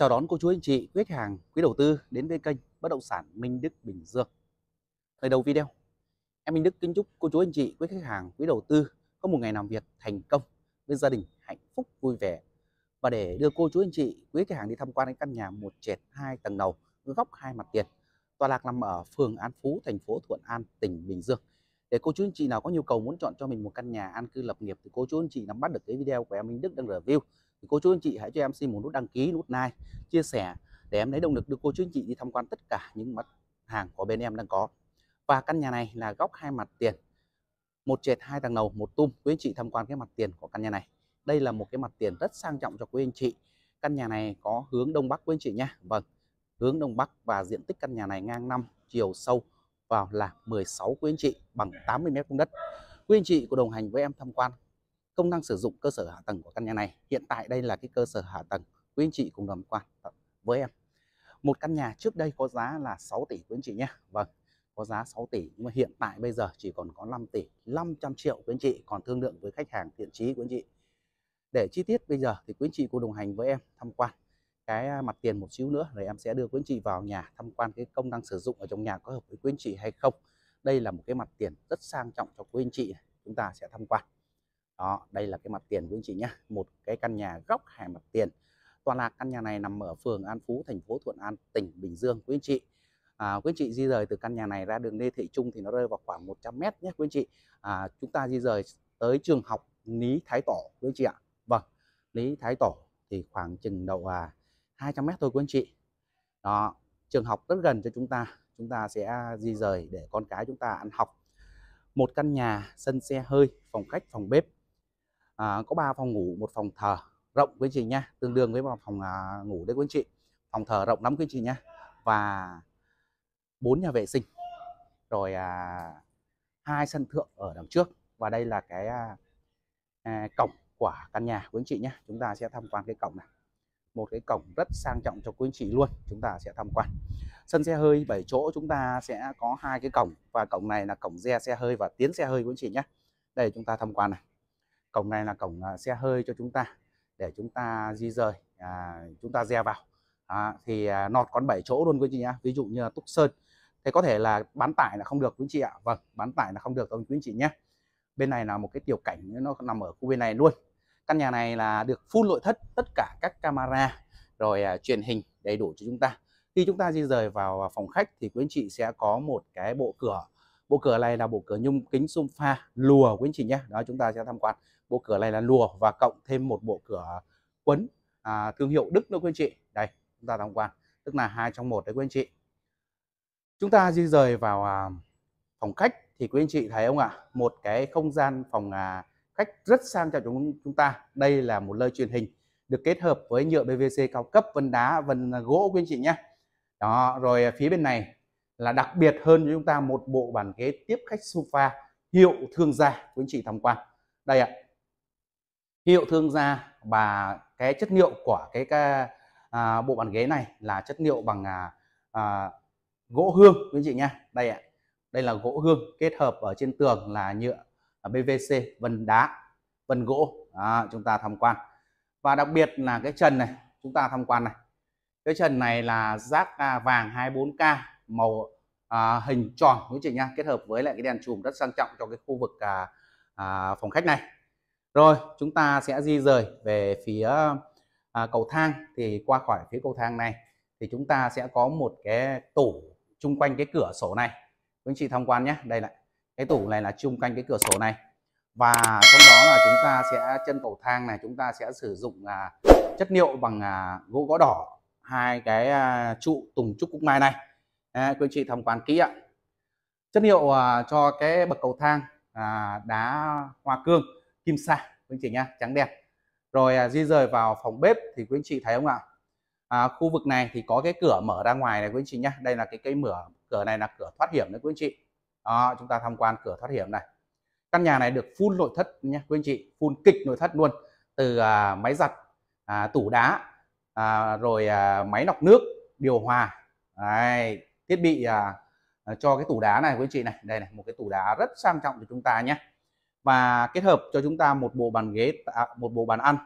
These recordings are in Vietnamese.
Chào đón cô chú anh chị, quý khách hàng, quý đầu tư đến với kênh Bất động sản Minh Đức Bình Dương. Lời đầu video, em Minh Đức kính chúc cô chú anh chị, quý khách hàng, quý đầu tư có một ngày làm việc thành công với gia đình hạnh phúc vui vẻ. Và để đưa cô chú anh chị, quý khách hàng đi tham quan đến căn nhà một trệt hai tầng đầu, góc hai mặt tiền, tòa lạc nằm ở phường An Phú, thành phố Thuận An, tỉnh Bình Dương. Để cô chú anh chị nào có nhu cầu muốn chọn cho mình một căn nhà an cư lập nghiệp thì cô chú anh chị nắm bắt được cái video của em Minh Đức đang review thì cô chú anh chị hãy cho em xin một nút đăng ký nút like chia sẻ để em lấy động lực đưa cô chú anh chị đi tham quan tất cả những mặt hàng của bên em đang có và căn nhà này là góc hai mặt tiền một trệt hai tầng lầu một tum quý anh chị tham quan cái mặt tiền của căn nhà này đây là một cái mặt tiền rất sang trọng cho quý anh chị căn nhà này có hướng đông bắc quý anh chị nhé vâng hướng đông bắc và diện tích căn nhà này ngang năm chiều sâu vào là 16 quý anh chị bằng 80 mét vuông đất quý anh chị có đồng hành với em tham quan công năng sử dụng cơ sở hạ tầng của căn nhà này hiện tại đây là cái cơ sở hạ tầng quý anh chị cùng đồng quan với em một căn nhà trước đây có giá là 6 tỷ quý anh chị nhé vâng có giá 6 tỷ nhưng mà hiện tại bây giờ chỉ còn có 5 tỷ 500 triệu quý anh chị còn thương lượng với khách hàng thiện chí quý anh chị để chi tiết bây giờ thì quý anh chị cùng đồng hành với em tham quan cái à, mặt tiền một xíu nữa rồi em sẽ đưa quý anh chị vào nhà tham quan cái công năng sử dụng ở trong nhà có hợp với quý anh chị hay không đây là một cái mặt tiền rất sang trọng cho quý anh chị chúng ta sẽ tham quan đó đây là cái mặt tiền của anh chị nhé một cái căn nhà góc hè mặt tiền toàn lạc căn nhà này nằm ở phường An Phú thành phố Thuận An tỉnh Bình Dương quý anh chị à, quý anh chị di rời từ căn nhà này ra đường Lê Thị Trung thì nó rơi vào khoảng 100 m nhé quý anh chị à, chúng ta di rời tới trường học Lý Thái Tổ quý anh chị ạ vâng Lý Thái Tổ thì khoảng chừng đầu à 200 m thôi quý anh chị đó trường học rất gần cho chúng ta chúng ta sẽ di rời để con cái chúng ta ăn học một căn nhà sân xe hơi phòng khách phòng bếp à, có 3 phòng ngủ một phòng thờ rộng quý chị nha tương đương với một phòng à, ngủ đấy quý anh chị phòng thờ rộng lắm quý chị nha và bốn nhà vệ sinh rồi à, hai sân thượng ở đằng trước và đây là cái à, à, cổng của căn nhà quý anh chị nhé chúng ta sẽ tham quan cái cổng này một cái cổng rất sang trọng cho quý anh chị luôn chúng ta sẽ tham quan sân xe hơi 7 chỗ chúng ta sẽ có hai cái cổng và cổng này là cổng xe xe hơi và tiến xe hơi quý anh chị nhé đây chúng ta tham quan này cổng này là cổng à, xe hơi cho chúng ta để chúng ta di rời à, chúng ta re vào à, thì nọt còn 7 chỗ luôn quý chị nhá ví dụ như túc sơn thế có thể là bán tải là không được quý anh chị ạ vâng bán tải là không được ông quý anh chị nhé bên này là một cái tiểu cảnh nó nằm ở khu bên này luôn căn nhà này là được full nội thất tất cả các camera rồi à, truyền hình đầy đủ cho chúng ta khi chúng ta di rời vào à, phòng khách thì quý anh chị sẽ có một cái bộ cửa bộ cửa này là bộ cửa nhung kính xung pha lùa quý anh chị nhé đó chúng ta sẽ tham quan bộ cửa này là lùa và cộng thêm một bộ cửa quấn à, thương hiệu Đức nữa quý anh chị đây chúng ta tham quan tức là hai trong một đấy quý anh chị chúng ta di rời vào à, phòng khách thì quý anh chị thấy không ạ một cái không gian phòng à, khách rất sang cho chúng chúng ta đây là một lơi truyền hình được kết hợp với nhựa PVC cao cấp vân đá vân gỗ quý anh chị nhé đó rồi phía bên này là đặc biệt hơn cho chúng ta một bộ bàn ghế tiếp khách sofa hiệu thương gia quý anh chị tham quan đây ạ hiệu thương gia và cái chất liệu của cái, cái à, bộ bàn ghế này là chất liệu bằng à, à, gỗ hương quý anh chị nha đây ạ đây là gỗ hương kết hợp ở trên tường là nhựa PVC à, vân đá vân gỗ à, chúng ta tham quan và đặc biệt là cái trần này chúng ta tham quan này cái trần này là giác à, vàng 24K màu à, hình tròn quý chị nha kết hợp với lại cái đèn chùm rất sang trọng cho cái khu vực à, à, phòng khách này rồi chúng ta sẽ di rời về phía à, cầu thang thì qua khỏi phía cầu thang này thì chúng ta sẽ có một cái tủ chung quanh cái cửa sổ này quý chị tham quan nhé đây là cái tủ này là chung quanh cái cửa sổ này và trong đó là chúng ta sẽ chân cầu thang này chúng ta sẽ sử dụng à, chất liệu bằng à, gỗ gõ đỏ hai cái à, trụ tùng trúc cúc mai này à, quý anh chị tham quan kỹ ạ chất liệu à, cho cái bậc cầu thang à, đá hoa cương kim sa quý anh chị nhá trắng đẹp rồi à, di rời vào phòng bếp thì quý anh chị thấy không ạ à, khu vực này thì có cái cửa mở ra ngoài này quý anh chị nhá đây là cái cây mở cửa này là cửa thoát hiểm đấy quý anh chị đó chúng ta tham quan cửa thoát hiểm này căn nhà này được full nội thất nhé quý anh chị full kịch nội thất luôn từ à, máy giặt à, tủ đá à, rồi à, máy lọc nước điều hòa Đấy, thiết bị à, à, cho cái tủ đá này quý anh chị này đây này một cái tủ đá rất sang trọng cho chúng ta nhé và kết hợp cho chúng ta một bộ bàn ghế à, một bộ bàn ăn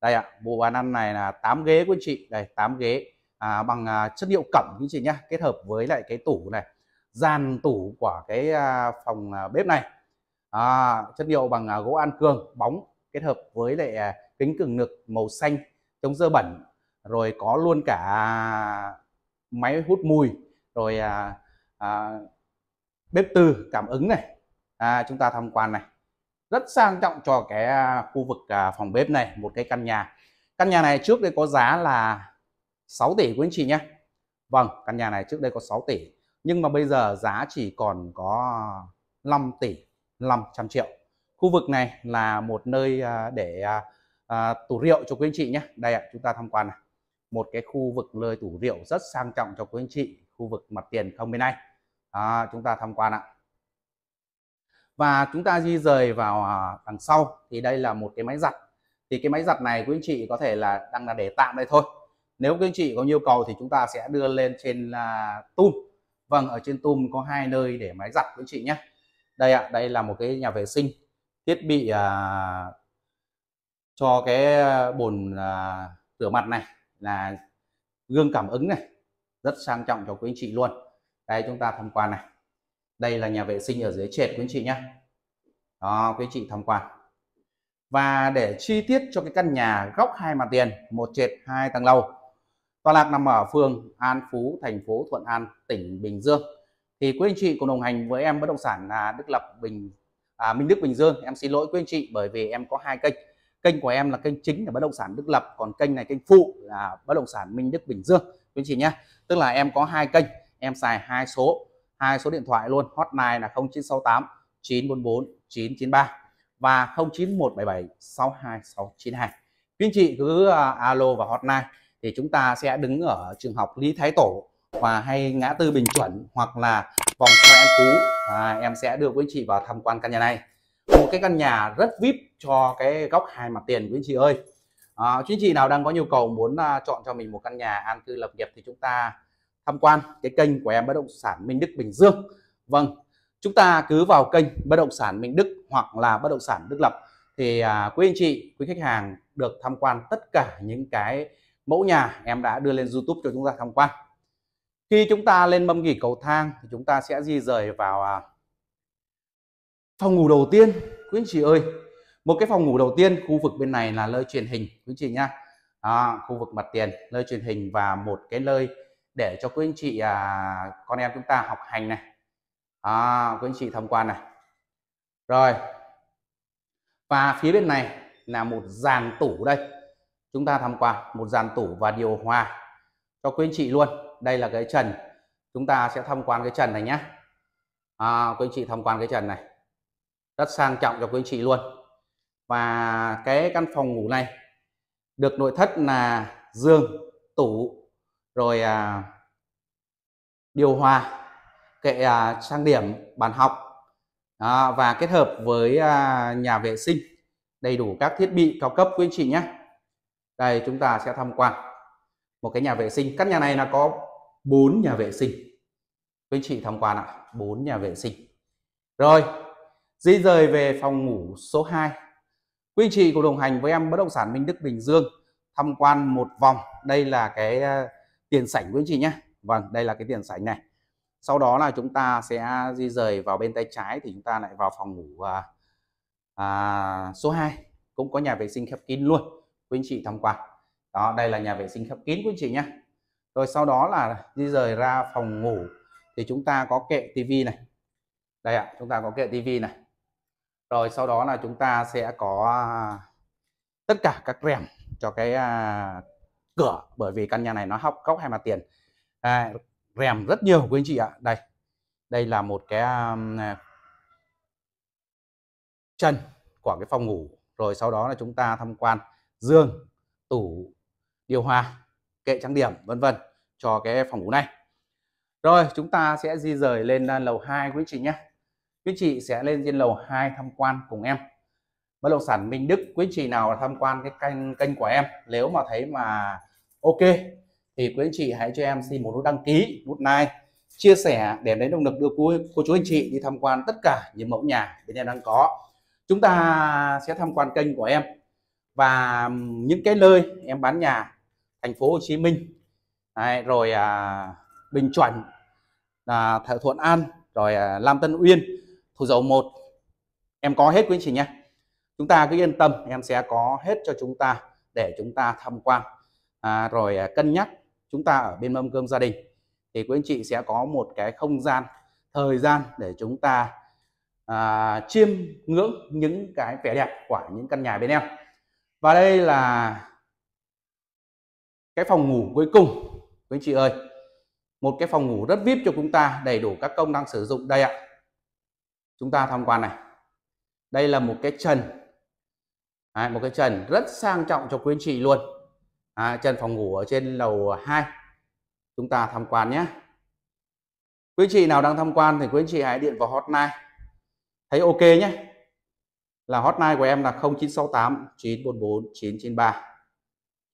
đây ạ à, bộ bàn ăn này là 8 ghế quý anh chị đây 8 ghế à, bằng à, chất liệu cẩm quý anh chị nhé kết hợp với lại cái tủ này dàn tủ của cái à, phòng à, bếp này à, chất liệu bằng à, gỗ an cương bóng kết hợp với lại à, kính cường lực màu xanh chống dơ bẩn rồi có luôn cả máy hút mùi rồi à, à, bếp tư cảm ứng này à, chúng ta tham quan này rất sang trọng cho cái à, khu vực à, phòng bếp này một cái căn nhà căn nhà này trước đây có giá là 6 tỷ quý anh chị nhé Vâng căn nhà này trước đây có 6 tỷ nhưng mà bây giờ giá chỉ còn có 5 tỷ 500 triệu khu vực này là một nơi à, để à, à, tủ rượu cho quý anh chị nhé đây ạ à, chúng ta tham quan này một cái khu vực lơi tủ rượu rất sang trọng cho quý anh chị khu vực mặt tiền không bên này à, chúng ta tham quan ạ và chúng ta di rời vào à, đằng sau thì đây là một cái máy giặt thì cái máy giặt này quý anh chị có thể là đang là để tạm đây thôi nếu quý anh chị có nhu cầu thì chúng ta sẽ đưa lên trên là tum vâng ở trên tum có hai nơi để máy giặt quý anh chị nhé đây ạ đây là một cái nhà vệ sinh thiết bị à, cho cái à, bồn à, rửa mặt này là gương cảm ứng này rất sang trọng cho quý anh chị luôn đây chúng ta tham quan này đây là nhà vệ sinh ở dưới trệt quý anh chị nhé đó quý anh chị tham quan và để chi tiết cho cái căn nhà góc hai mặt tiền một trệt hai tầng lầu tòa lạc nằm ở phường An Phú thành phố Thuận An tỉnh Bình Dương thì quý anh chị cùng đồng hành với em bất động sản là Đức Lập Bình à, Minh Đức Bình Dương em xin lỗi quý anh chị bởi vì em có hai kênh kênh của em là kênh chính là bất động sản Đức Lập còn kênh này kênh phụ là bất động sản Minh Đức Bình Dương quý anh chị nhé tức là em có hai kênh em xài hai số hai số điện thoại luôn hotline là 0968 944 993 và 09177 62692 quý anh chị cứ uh, alo và hotline thì chúng ta sẽ đứng ở trường học Lý Thái Tổ và hay ngã tư Bình Chuẩn hoặc là vòng xoay An Phú à, em sẽ đưa quý anh chị vào tham quan căn nhà này một cái căn nhà rất vip cho cái góc hai mặt tiền quý anh chị ơi à, chính chị nào đang có nhu cầu muốn à, chọn cho mình một căn nhà an cư lập nghiệp thì chúng ta tham quan cái kênh của em bất động sản Minh Đức Bình Dương vâng chúng ta cứ vào kênh bất động sản Minh Đức hoặc là bất động sản Đức Lập thì à, quý anh chị quý khách hàng được tham quan tất cả những cái mẫu nhà em đã đưa lên YouTube cho chúng ta tham quan khi chúng ta lên mâm nghỉ cầu thang thì chúng ta sẽ di rời vào à, phòng ngủ đầu tiên quý anh chị ơi một cái phòng ngủ đầu tiên khu vực bên này là lơi truyền hình quý anh chị nhá à, khu vực mặt tiền lơi truyền hình và một cái lơi để cho quý anh chị à, con em chúng ta học hành này à, quý anh chị tham quan này rồi và phía bên này là một dàn tủ đây chúng ta tham quan một dàn tủ và điều hòa cho quý anh chị luôn đây là cái trần chúng ta sẽ tham quan cái trần này nhé à, quý anh chị tham quan cái trần này rất sang trọng cho quý anh chị luôn và cái căn phòng ngủ này được nội thất là giường tủ rồi à, điều hòa kệ à, trang điểm bàn học à, và kết hợp với à, nhà vệ sinh đầy đủ các thiết bị cao cấp quý anh chị nhé đây chúng ta sẽ tham quan một cái nhà vệ sinh căn nhà này là có bốn nhà vệ sinh quý anh chị tham quan ạ bốn nhà vệ sinh rồi di rời về phòng ngủ số 2 Quý anh chị cùng đồng hành với em bất động sản Minh Đức Bình Dương tham quan một vòng. Đây là cái ờ, tiền sảnh quý anh chị nhé. Vâng, đây là cái tiền sảnh này. Sau đó là chúng ta sẽ di rời vào bên tay trái thì chúng ta lại vào phòng ngủ à, à, số 2 cũng có nhà vệ sinh khép kín luôn. Quý anh chị tham quan. Đó, đây là nhà vệ sinh khép kín quý anh chị nhé. Rồi sau đó là di rời ra phòng ngủ thì chúng ta có kệ tivi này. Đây ạ, à, chúng ta có kệ tivi này rồi sau đó là chúng ta sẽ có à, tất cả các rèm cho cái à, cửa bởi vì căn nhà này nó học góc hai mặt tiền à, rèm rất nhiều quý anh chị ạ đây đây là một cái à, chân của cái phòng ngủ rồi sau đó là chúng ta tham quan giường tủ điều hòa kệ trang điểm vân vân cho cái phòng ngủ này rồi chúng ta sẽ di rời lên lầu 2 quý anh chị nhé quý chị sẽ lên trên lầu 2 tham quan cùng em bất động sản Minh Đức quý chị nào tham quan cái kênh kênh của em nếu mà thấy mà ok thì quý anh chị hãy cho em xin một nút đăng ký nút like chia sẻ để đến động lực đưa cô, cô chú anh chị đi tham quan tất cả những mẫu nhà bên em đang có chúng ta sẽ tham quan kênh của em và những cái nơi em bán nhà thành phố Hồ Chí Minh Đấy, rồi à, Bình Chuẩn à, Thợ Thuận An rồi à, Lam Tân Uyên thủ dầu 1 em có hết quý anh chị nhé chúng ta cứ yên tâm em sẽ có hết cho chúng ta để chúng ta tham quan à, rồi à, cân nhắc chúng ta ở bên mâm cơm gia đình thì quý anh chị sẽ có một cái không gian thời gian để chúng ta à, chiêm ngưỡng những cái vẻ đẹp của những căn nhà bên em và đây là cái phòng ngủ cuối cùng quý anh chị ơi một cái phòng ngủ rất vip cho chúng ta đầy đủ các công năng sử dụng đây ạ chúng ta tham quan này đây là một cái trần à, một cái trần rất sang trọng cho quý anh chị luôn à, trần phòng ngủ ở trên lầu 2 chúng ta tham quan nhé quý anh chị nào đang tham quan thì quý anh chị hãy điện vào hotline thấy ok nhé là hotline của em là 0968 944 993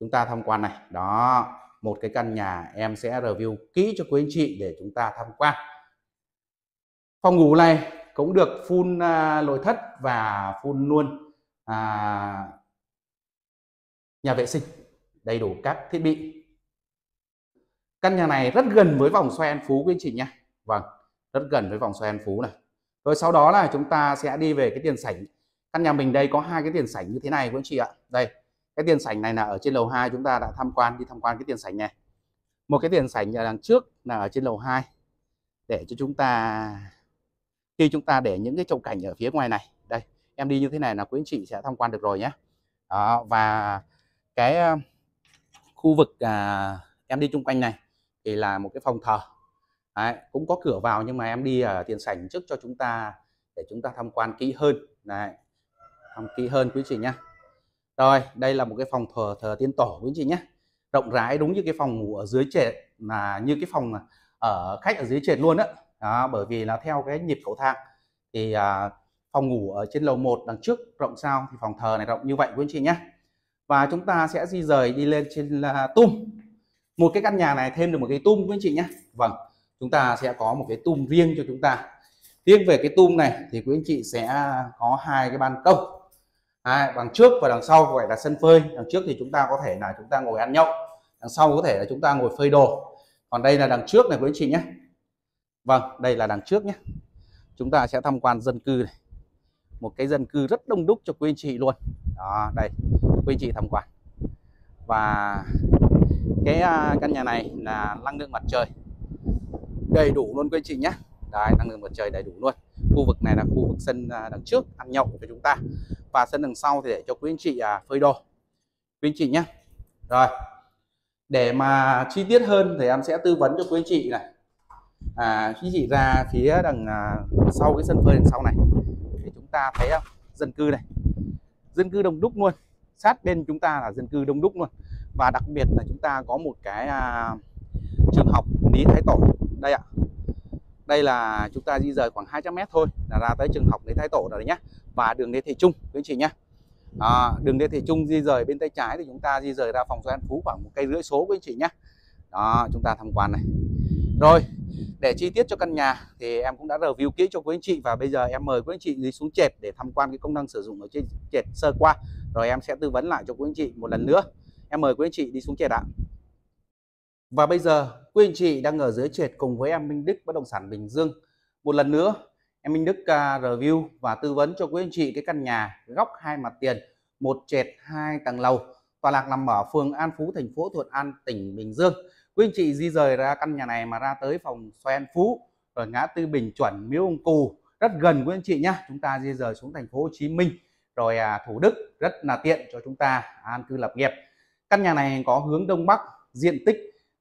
chúng ta tham quan này đó một cái căn nhà em sẽ review kỹ cho quý anh chị để chúng ta tham quan phòng ngủ này cũng được phun à, nội thất và phun luôn à, nhà vệ sinh đầy đủ các thiết bị căn nhà này rất gần với vòng xoay An Phú quý anh chị nhé vâng rất gần với vòng xoay An Phú này rồi sau đó là chúng ta sẽ đi về cái tiền sảnh căn nhà mình đây có hai cái tiền sảnh như thế này quý anh chị ạ đây cái tiền sảnh này là ở trên lầu 2 chúng ta đã tham quan đi tham quan cái tiền sảnh này một cái tiền sảnh ở đằng trước là ở trên lầu 2 để cho chúng ta khi chúng ta để những cái trậu cảnh ở phía ngoài này đây em đi như thế này là quý anh chị sẽ tham quan được rồi nhé đó, và cái ờ, khu vực à, em đi chung quanh này thì là một cái phòng thờ Đấy, cũng có cửa vào nhưng mà em đi ở tiền sảnh trước cho chúng ta để chúng ta tham quan kỹ hơn này tham kỹ hơn quý chị nhé rồi đây là một cái phòng thờ thờ tiên tổ quý chị nhé rộng rãi đúng như cái phòng ngủ ở dưới trệt là như cái phòng ờ, ở khách ở dưới trệt luôn á đó, bởi vì là theo cái nhịp cầu thang thì à, phòng ngủ ở trên lầu 1 đằng trước rộng sao thì phòng thờ này rộng như vậy quý anh chị nhé và chúng ta sẽ di rời đi lên trên là tum một cái căn nhà này thêm được một cái tum quý anh chị nhé vâng chúng ta sẽ có một cái tum riêng cho chúng ta riêng về cái tum này thì quý anh chị sẽ có hai cái ban công à, đằng trước và đằng sau gọi là sân phơi đằng trước thì chúng ta có thể là chúng ta ngồi ăn nhậu đằng sau có thể là chúng ta ngồi phơi đồ còn đây là đằng trước này quý anh chị nhé Vâng, đây là đằng trước nhé. Chúng ta sẽ tham quan dân cư này. Một cái dân cư rất đông đúc cho quý anh chị luôn. Đó, đây, quý anh chị tham quan. Và cái à, căn nhà này là năng lượng mặt trời. Đầy đủ luôn quý anh chị nhé. Đấy, năng lượng mặt trời đầy đủ luôn. Khu vực này là khu vực sân à, đằng trước ăn nhậu của chúng ta. Và sân đằng sau thì để cho quý anh chị à, phơi đồ. Quý anh chị nhé. Rồi. Để mà chi tiết hơn thì em sẽ tư vấn cho quý anh chị này à, khi chị ra phía đằng à, sau cái sân phơi đằng sau này thì chúng ta thấy không à, dân cư này dân cư đông đúc luôn sát bên chúng ta là dân cư đông đúc luôn và đặc biệt là chúng ta có một cái à, trường học lý thái tổ đây ạ đây là chúng ta di rời khoảng 200 mét thôi là ra tới trường học lý thái tổ rồi đấy nhá và đường lê Thị trung quý anh chị nhá à, đường lê Thị trung di rời bên tay trái thì chúng ta di rời ra phòng do phú khoảng một cây rưỡi số quý anh chị nhá đó chúng ta tham quan này rồi để chi tiết cho căn nhà thì em cũng đã review kỹ cho quý anh chị và bây giờ em mời quý anh chị đi xuống trệt để tham quan cái công năng sử dụng ở trên trệt sơ qua rồi em sẽ tư vấn lại cho quý anh chị một lần nữa em mời quý anh chị đi xuống trệt ạ và bây giờ quý anh chị đang ở dưới trệt cùng với em Minh Đức bất động sản Bình Dương một lần nữa em Minh Đức à, review và tư vấn cho quý anh chị cái căn nhà góc hai mặt tiền một trệt hai tầng lầu Tọa lạc nằm ở phường An Phú, thành phố Thuận An, tỉnh Bình Dương. Quý anh chị di rời ra căn nhà này mà ra tới phòng xoay An Phú, rồi ngã tư Bình Chuẩn, Miếu Ông Cù, rất gần quý anh chị nhé. Chúng ta di rời xuống thành phố Hồ Chí Minh, rồi à, Thủ Đức, rất là tiện cho chúng ta an cư lập nghiệp. Căn nhà này có hướng Đông Bắc, diện tích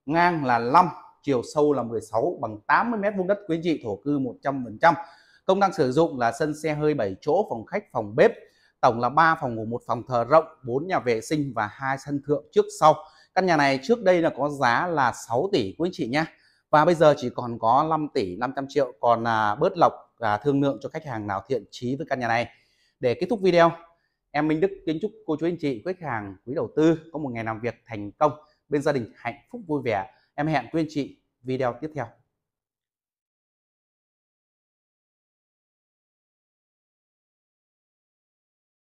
ngang là 5, chiều sâu là 16 bằng 80 mét vuông đất quý anh chị thổ cư 100%. Công năng sử dụng là sân xe hơi 7 chỗ, phòng khách, phòng bếp, tổng là 3 phòng ngủ, một phòng thờ rộng, 4 nhà vệ sinh và hai sân thượng trước sau. Căn nhà này trước đây là có giá là 6 tỷ quý anh chị nhé. Và bây giờ chỉ còn có 5 tỷ 500 triệu còn à, bớt lọc và thương lượng cho khách hàng nào thiện chí với căn nhà này. Để kết thúc video, em Minh Đức kính chúc cô chú anh chị, khách hàng, quý đầu tư có một ngày làm việc thành công, bên gia đình hạnh phúc vui vẻ. Em hẹn quý anh chị video tiếp theo.